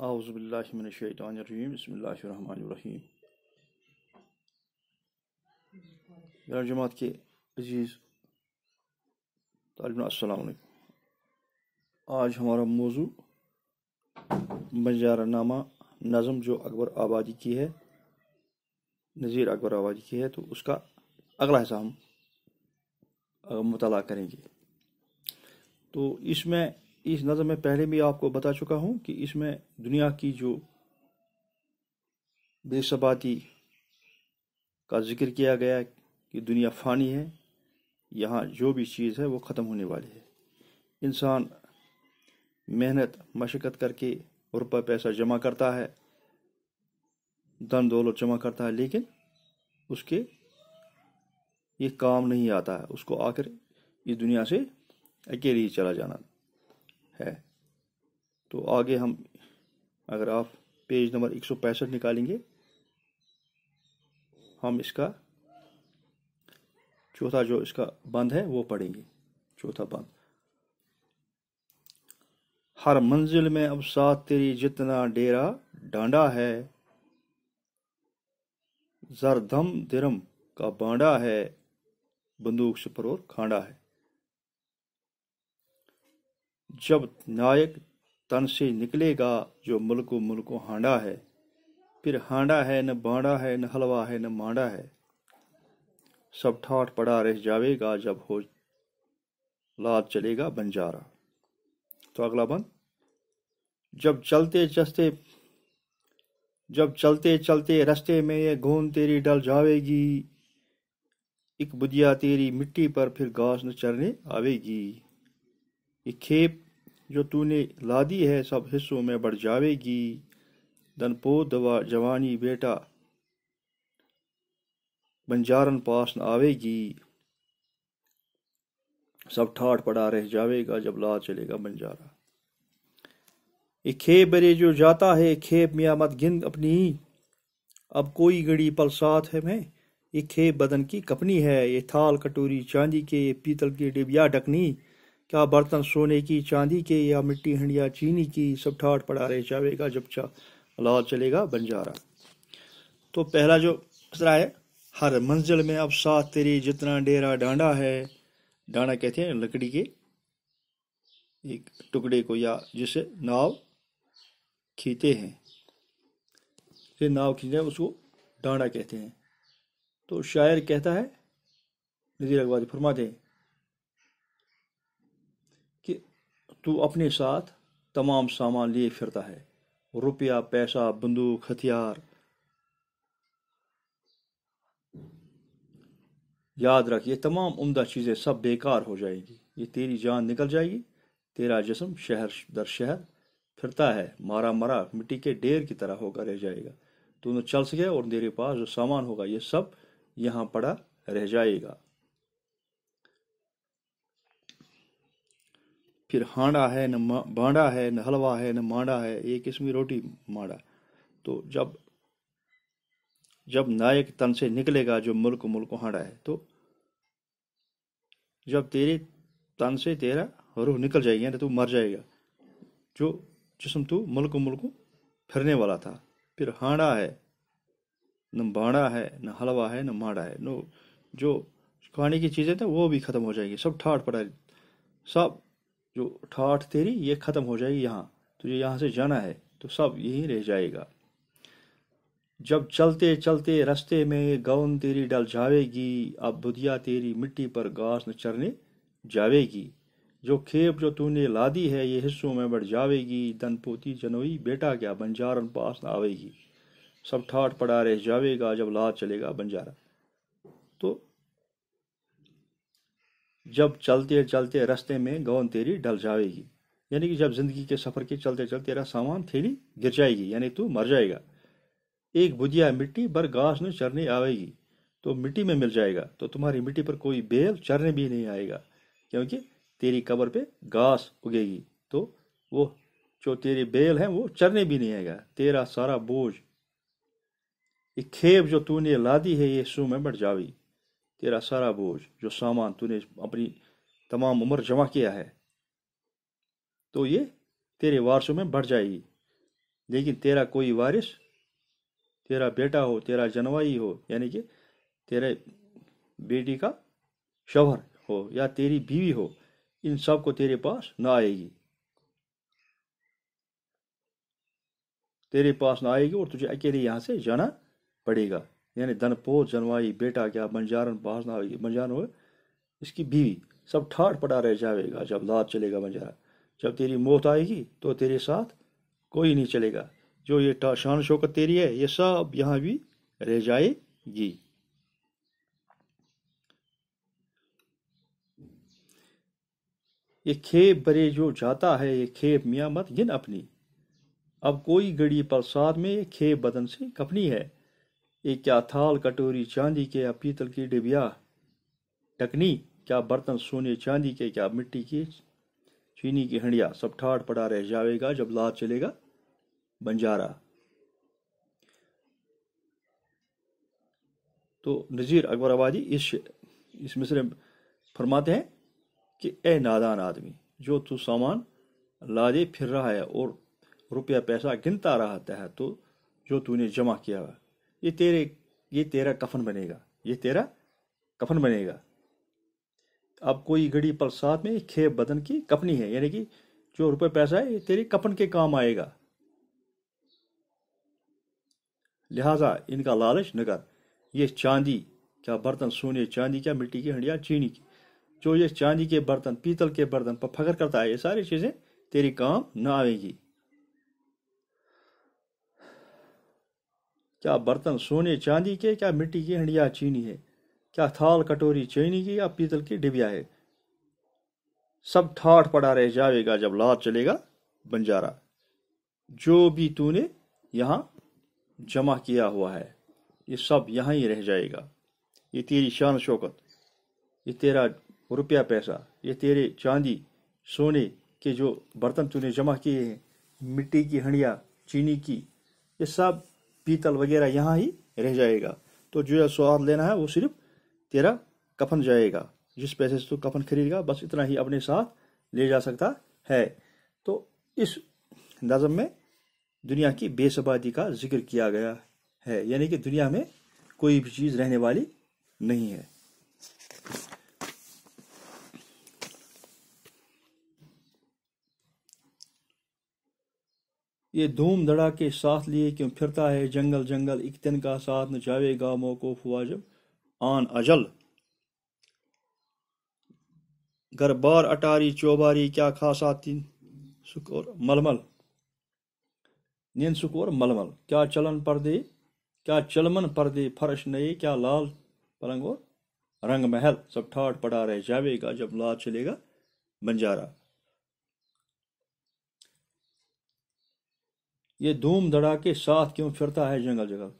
आउज़बिल्लिमिनशैतरजीम बसमीम जमात के अज़ीज़ तालब आज हमारा मौजू नामा नज़म जो अकबर आबादी की है नज़ीर अकबर आबादी की है तो उसका अगला हिस्सा हम मुताल करेंगे तो इसमें इस नज़म में पहले भी आपको बता चुका हूँ कि इसमें दुनिया की जो बेसबाती का जिक्र किया गया है कि दुनिया फ़ानी है यहाँ जो भी चीज़ है वो ख़त्म होने वाली है इंसान मेहनत मशक्क़त करके रुपये पैसा जमा करता है धन दौलत जमा करता है लेकिन उसके ये काम नहीं आता है उसको आकर इस दुनिया से अकेले ही चला जाना है तो आगे हम अगर आप पेज नंबर एक निकालेंगे हम इसका चौथा जो इसका बंद है वो पढ़ेंगे चौथा बंद हर मंजिल में अब साथ तेरी जितना डेरा डांडा है जरदम धिरम का बांडा है बंदूक से परोर खांडा है जब नायक तन से निकलेगा जो मुल्को मुल्को हांडा है फिर हांडा है न बाड़ा है न हलवा है न मांडा है सब ठाठ पड़ा रह जावेगा जब हो लाद चलेगा बंजारा तो अगला बंद जब चलते चलते जब चलते चलते रास्ते में ये गोंद तेरी डल जावेगी एक बुदिया तेरी मिट्टी पर फिर घास न चरने आवेगी ये खेप जो तूने ला दी है सब हिस्सों में बढ़ जाएगी दनपो दवा जवानी बेटा बंजारन पास न आवेगी सब ठाठ पड़ा रह जाएगा जब ला चलेगा बंजारा ये खेप बरे जो जाता है खेप मिया मत गिन अपनी अब कोई गड़ी पल साथ है मैं ये खेप बदन की कपनी है ये थाल कटोरी चांदी के ये पीतल की डिबिया ढकनी क्या बर्तन सोने की चांदी के या मिट्टी हंडिया चीनी की सब ठाट पड़ा रहे जावेगा जब चा लाह चलेगा बंजारा तो पहला जो खतरा है हर मंजिल में अब साथ तेरी जितना डेरा डांडा है डांडा कहते हैं लकड़ी के एक टुकड़े को या जिसे नाव खींचते हैं जिसे नाव खींचते हैं उसको डांडा कहते हैं तो शायर कहता है नजीर अगवा फरमाते हैं तू अपने साथ तमाम सामान लिए फिरता है रुपया पैसा बंदूक हथियार याद रख ये तमाम उम्दा चीज़ें सब बेकार हो जाएंगी ये तेरी जान निकल जाएगी तेरा जिसम शहर दर शहर फिरता है मारा मरा मिट्टी के ढेर की तरह होकर रह जाएगा न चल सके और तेरे पास जो सामान होगा ये सब यहाँ पड़ा रह जाएगा फिर हांडा है न बांडा है न हलवा है न मांडा है ये किस्म की रोटी माड़ा तो जब जब नायक तन से निकलेगा जो मुल्क मुल्क हांडा है तो जब तेरे तन से तेरा रूह निकल जाएगी ना तू मर जाएगा जो जिसम तू मुल्क मुल्क फिरने वाला था फिर हांडा है न बाड़ा है न हलवा है न माड़ा है नो जो खाने की चीज़ें थी वो भी ख़त्म हो जाएगी सब ठाट पड़ा सब जो ठाठ तेरी ये खत्म हो जाएगी यहाँ तुझे यहाँ से जाना है तो सब यही रह जाएगा जब चलते चलते रास्ते में गौन तेरी डल जावेगी अब बुधिया तेरी मिट्टी पर घास न चरने जावेगी जो खेप जो तूने लादी है ये हिस्सों में बढ़ जावेगी दन पोती जनोई बेटा क्या बंजारन पास न आवेगी सब ठाठ पड़ा रह जावेगा जब लाद चलेगा बंजारा तो जब चलते चलते रास्ते में गौन तेरी डल जाएगी यानी कि जब जिंदगी के सफर के चलते चलते तेरा सामान थैली गिर जाएगी यानी तू मर जाएगा एक बुधिया मिट्टी पर घास न चरने आएगी तो मिट्टी में मिल जाएगा तो तुम्हारी मिट्टी पर कोई बेल चरने भी नहीं आएगा क्योंकि तेरी कबर पे घास उगेगी तो वो जो तेरी बेल है वो चरने भी नहीं आएगा तेरा सारा बोझ ये खेप जो तूने लादी है ये सू में बढ़ जावी तेरा सारा बोझ जो सामान तूने अपनी तमाम उम्र जमा किया है तो ये तेरे वारसों में बढ़ जाएगी लेकिन तेरा कोई वारिस तेरा बेटा हो तेरा जनवाई हो यानी कि तेरे बेटी का शौहर हो या तेरी बीवी हो इन सब को तेरे पास ना आएगी तेरे पास ना आएगी और तुझे अकेले यहाँ से जाना पड़ेगा यानी धनपोत जनवाई बेटा क्या बंजारन पास ना बंजारन हो इसकी बीवी सब ठाट पटा रह जाएगा जब लाद चलेगा बंजारा जब तेरी मौत आएगी तो तेरे साथ कोई नहीं चलेगा जो ये शान शौकत तेरी है ये सब यहाँ भी रह जाएगी ये खेप बरे जो जाता है ये खेप मियाँ मत गिन अपनी अब कोई गड़ी पर साथ में ये खेप बदन से कपनी है एक क्या थाल कटोरी चांदी के या पीतल की डिबिया टकनी क्या बर्तन सोने चांदी के क्या मिट्टी की चीनी की हंडिया सब ठाट पड़ा रह जाएगा जब लाद चलेगा बंजारा तो नज़ीर अकबर आबादी इस इस मिसरे फरमाते हैं कि ए नादान आदमी जो तू सामान लादे फिर रहा है और रुपया पैसा गिनता रहता है तो जो तूने जमा किया है ये तेरे ये तेरा कफन बनेगा ये तेरा कफन बनेगा अब कोई घड़ी पर साथ में खेप बदन की कपनी है यानी कि जो रुपए पैसा है ये तेरे कफन के काम आएगा लिहाजा इनका लालच नगर ये चांदी क्या बर्तन सोने चांदी क्या मिट्टी की हंडिया चीनी की जो ये चांदी के बर्तन पीतल के बर्तन पर फकर करता है ये सारी चीज़ें तेरी काम न आएगी क्या बर्तन सोने चांदी के क्या मिट्टी की हंडिया चीनी है क्या थाल कटोरी चीनी की या पीतल की डिबिया है सब ठाठ पड़ा रह जाएगा जब लाद चलेगा बंजारा जो भी तूने यहां जमा किया हुआ है ये सब यहां ही रह जाएगा ये तेरी शान शौकत ये तेरा रुपया पैसा ये तेरे चांदी सोने के जो बर्तन तूने जमा किए हैं मिट्टी की हंडिया चीनी की ये सब पीतल वगैरह यहाँ ही रह जाएगा तो जो स्वाद लेना है वो सिर्फ तेरा कफन जाएगा जिस पैसे से तू तो कफन खरीदेगा बस इतना ही अपने साथ ले जा सकता है तो इस नज़म में दुनिया की बेसबादी का जिक्र किया गया है यानी कि दुनिया में कोई भी चीज़ रहने वाली नहीं है ये धूम धड़ा के साथ लिए क्यों फिरता है जंगल जंगल एक दिन का साथ न जावेगा मौकूफ हुआ जब आन अजल घर बार अटारी चौबारी क्या खास आती सुख और मलमल नींद सुख और मलमल क्या चलन दे क्या चलमन पर्दे फर्श नए क्या लाल पलंग और रंग महल सब ठाट पड़ा रह जावेगा जब लाल चलेगा बंजारा ये धूम धड़ा के साथ क्यों फिरता है जंगल जंगल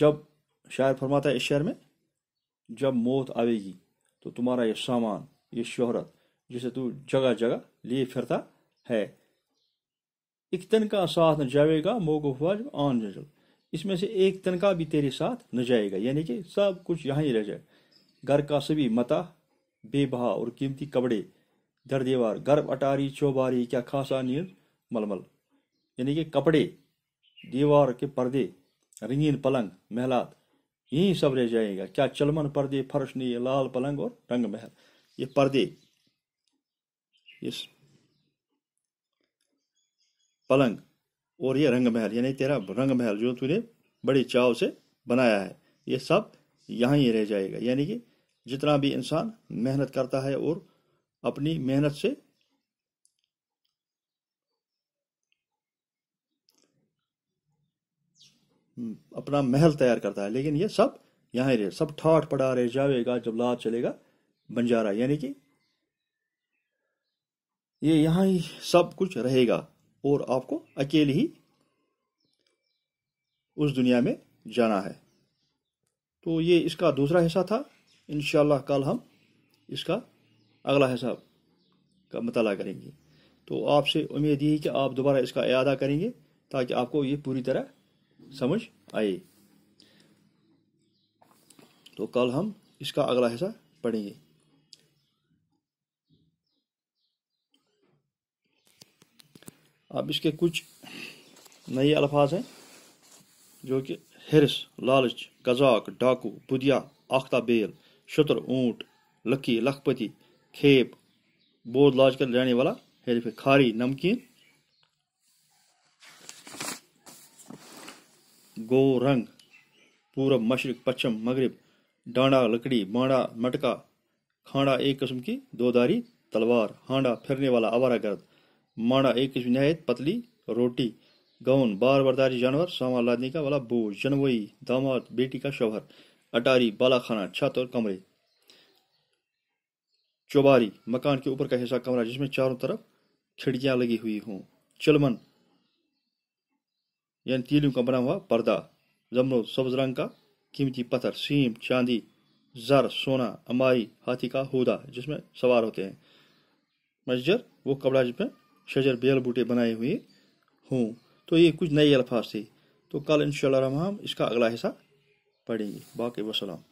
जब शायर फरमाता है इस शहर में जब मौत आवेगी तो तुम्हारा ये सामान ये शोहरत जिसे तू जगह जगह लिए फिरता है एक तन का साथ न जाएगा मोग हुआ जब आन जंगल इसमें से एक तन का भी तेरे साथ न जाएगा यानी कि सब कुछ यहाँ ही रह जाए घर का सभी मता बेबहा और कीमती कपड़े दर दीवार गर्भ अटारी चौबारी क्या खासा नींद मलमल यानी कि कपड़े दीवार के पर्दे रंगीन पलंग महलात यही सब रह जाएगा क्या चलमन पर्दे फर्श नहीं लाल पलंग और रंग महल ये पर्दे इस पलंग और ये रंग महल यानी तेरा रंग महल जो तूने बड़े चाव से बनाया है ये सब यहाँ ही रह जाएगा यानी कि जितना भी इंसान मेहनत करता है और अपनी मेहनत से अपना महल तैयार करता है लेकिन ये सब यहाँ रहे सब ठाठ पड़ा रहे जावेगा जब लाद चलेगा बंजारा यानी कि ये यहाँ ही सब कुछ रहेगा और आपको अकेले ही उस दुनिया में जाना है तो ये इसका दूसरा हिस्सा था इन कल हम इसका अगला हिस्सा का मताल करेंगे तो आपसे उम्मीद यही कि आप दोबारा इसका अदा करेंगे ताकि आपको ये पूरी तरह समझ आए तो कल हम इसका अगला हिस्सा पढ़ेंगे अब इसके कुछ नए अल्फाज हैं जो कि हिरस लालच कजाक डाकू बुदिया बेल शत्र ऊंट लकी लखपति खेप बोध लाज कर रहने वाला हेरफ खारी नमकीन गो रंग पूरब मशरक पश्चिम मगरब डांडा लकड़ी बांडा मटका खांडा एक किस्म की दोधारी तलवार हांडा फिरने वाला आवारा गर्द मांडा एक किस्म नहायत पतली रोटी गौन बार बरदारी जानवर सामान लादने का वाला बोझ जनवई दामाद बेटी का शोहर अटारी बालाखाना छत और कमरे चौबारी मकान के ऊपर का हिस्सा कमरा जिसमें चारों तरफ खिड़कियां लगी हुई हों चिलमन यानी तीलियों का बना हुआ पर्दा जमरो सब्ज रंग का कीमती पत्थर सीम चांदी जर सोना अमारी हाथी का हुदा जिसमें सवार होते हैं मस्जर वो कपड़ा जिसमें शजर बेल बूटे बनाए हुए हों तो ये कुछ नए अल्फाज थे तो कल इन हम इसका अगला हिस्सा पढ़ेंगे बाकी वसलम